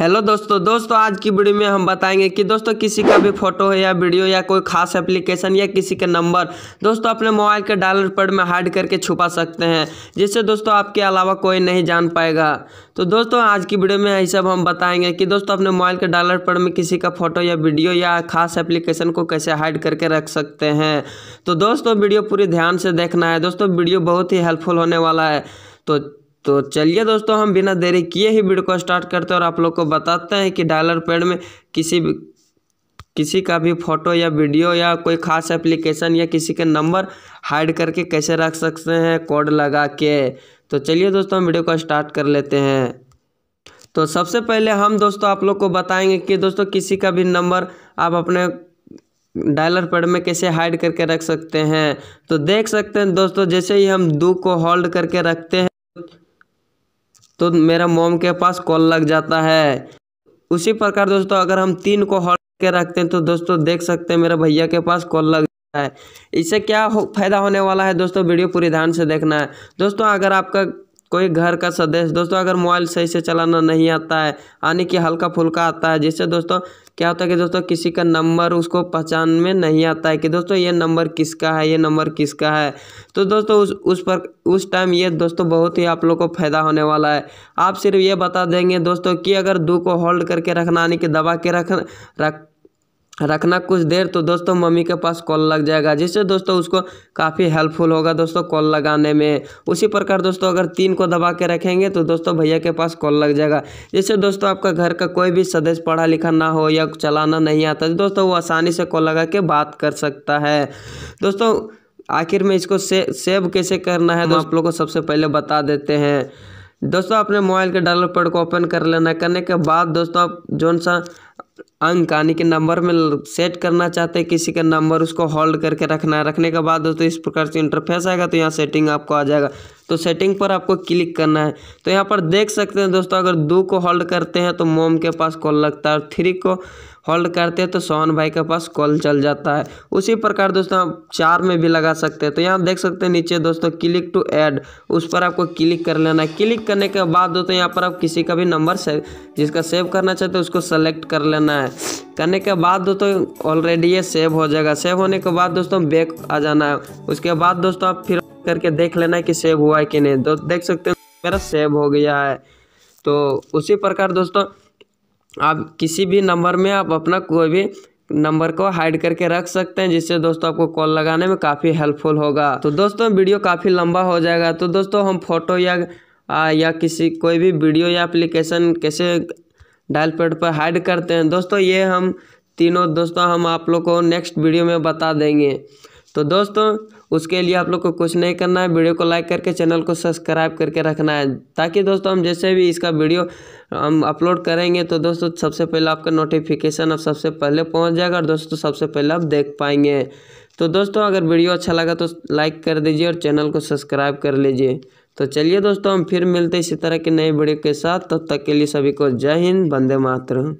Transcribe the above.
hello दोस्तों दोस्तों आज की वीडियो में हम बताएंगे कि दोस्तों किसी का भी फोटो है या वीडियो या कोई खास एप्लीकेशन या किसी का नंबर दोस्तों अपने मोबाइल के डालर पर में हाइड करके छुपा सकते हैं जिससे दोस्तों आपके अलावा कोई नहीं जान पाएगा तो दोस्तों आज की वीडियो में यही सब हम बताएंगे कि दोस्तों अपने मोबाइल के डालर पर में किसी का फोटो या वीडियो या खास एप्लीकेशन को कैसे हाइड करके रख सकते हैं तो दोस्तों वीडियो पूरी ध्यान से देखना है दोस्तों वीडियो बहुत ही हेल्पफुल होने वाला है तो तो चलिए दोस्तों हम बिना देरी किए ही वीडियो को स्टार्ट करते हैं और आप लोग को बताते हैं कि डायलर पेड में किसी किसी का भी फोटो या वीडियो या कोई खास एप्लीकेशन या किसी के नंबर हाइड करके कैसे रख सकते हैं कोड लगा के तो चलिए दोस्तों हम वीडियो को स्टार्ट कर लेते हैं तो सबसे पहले हम दोस्तों आप लोग को बताएंगे कि दोस्तों किसी का भी नंबर आप अपने डायलर पैड में कैसे हाइड करके रख सकते हैं तो देख सकते हैं दोस्तों जैसे ही हम दो को होल्ड करके रखते हैं तो मेरा मोम के पास कॉल लग जाता है उसी प्रकार दोस्तों अगर हम तीन को हॉल के रखते हैं तो दोस्तों देख सकते हैं मेरे भैया के पास कॉल लग है इससे क्या हो, फायदा होने वाला है दोस्तों वीडियो पूरी ध्यान से देखना है दोस्तों अगर आपका कोई घर का सदस्य दोस्तों अगर मोबाइल सही से चलाना नहीं आता है यानी कि हल्का फुल्का आता है जिससे दोस्तों क्या होता है कि दोस्तों किसी का नंबर उसको पहचान में नहीं आता है कि दोस्तों ये नंबर किसका है ये नंबर किसका है तो दोस्तों उस उस पर उस टाइम ये दोस्तों बहुत ही आप लोग को फ़ायदा होने वाला है आप सिर्फ ये बता देंगे दोस्तों कि अगर दो को होल्ड करके रखना यानी कि दबा के रख रख रखना कुछ देर तो दोस्तों मम्मी के पास कॉल लग जाएगा जिससे दोस्तों उसको काफ़ी हेल्पफुल होगा दोस्तों कॉल लगाने में उसी प्रकार दोस्तों अगर तीन को दबा के रखेंगे तो दोस्तों भैया के पास कॉल लग जाएगा जिससे दोस्तों आपका घर का कोई भी सदस्य पढ़ा लिखा ना हो या चलाना नहीं आता तो दोस्तों वो आसानी से कॉल लगा के बात कर सकता है दोस्तों आखिर में इसको से, सेव कैसे करना है तो आप लोग को सबसे पहले बता देते हैं दोस्तों अपने मोबाइल के डाउनलोड पेड को ओपन कर लेना करने के बाद दोस्तों आप जौन सा अंक यानी कि नंबर में सेट करना चाहते हैं किसी का नंबर उसको होल्ड करके रखना है रखने के बाद दोस्तों इस प्रकार से इंटरफेस आएगा तो यहाँ सेटिंग आपको आ जाएगा तो सेटिंग पर आपको क्लिक करना है तो यहाँ पर देख सकते हैं दोस्तों अगर दो को होल्ड करते हैं तो मोम के पास कॉल लगता है और थ्री को होल्ड करते हैं तो सोहन भाई के पास कॉल चल जाता है उसी प्रकार दोस्तों आप चार में भी लगा सकते हैं तो यहाँ देख सकते हैं नीचे दोस्तों क्लिक टू ऐड उस पर आपको क्लिक कर लेना है क्लिक करने के बाद दोस्तों यहाँ पर आप किसी का भी नंबर सेव जिसका सेव करना चाहते हैं उसको सेलेक्ट कर लेना है करने के बाद दोस्तों ऑलरेडी ये सेव हो जाएगा सेव होने के बाद दोस्तों बैक आ जाना है उसके बाद दोस्तों आप फिर करके देख लेना है कि सेव हुआ है कि नहीं दोस्त देख सकते हो मेरा सेव हो गया है तो उसी प्रकार दोस्तों आप किसी भी नंबर में आप अपना कोई भी नंबर को हाइड करके रख सकते हैं जिससे दोस्तों आपको कॉल लगाने में काफ़ी हेल्पफुल होगा तो दोस्तों वीडियो काफ़ी लंबा हो जाएगा तो दोस्तों हम फोटो या आ, या किसी कोई भी वीडियो या एप्लीकेशन कैसे डायल पैड पर हाइड करते हैं दोस्तों ये हम तीनों दोस्तों हम आप लोग को नेक्स्ट वीडियो में बता देंगे तो दोस्तों उसके लिए आप लोग को कुछ नहीं करना है वीडियो को लाइक करके चैनल को सब्सक्राइब करके रखना है ताकि दोस्तों हम जैसे भी इसका वीडियो हम अपलोड करेंगे तो दोस्तों सबसे पहले आपका नोटिफिकेशन अब सबसे पहले पहुंच जाएगा और दोस्तों सबसे पहले आप देख पाएंगे तो दोस्तों अगर वीडियो अच्छा लगा तो लाइक कर दीजिए और चैनल को सब्सक्राइब कर लीजिए तो चलिए दोस्तों हम फिर मिलते हैं इसी तरह के नए वीडियो के साथ तब तो तक के लिए सभी को जय हिंद बंदे मातरम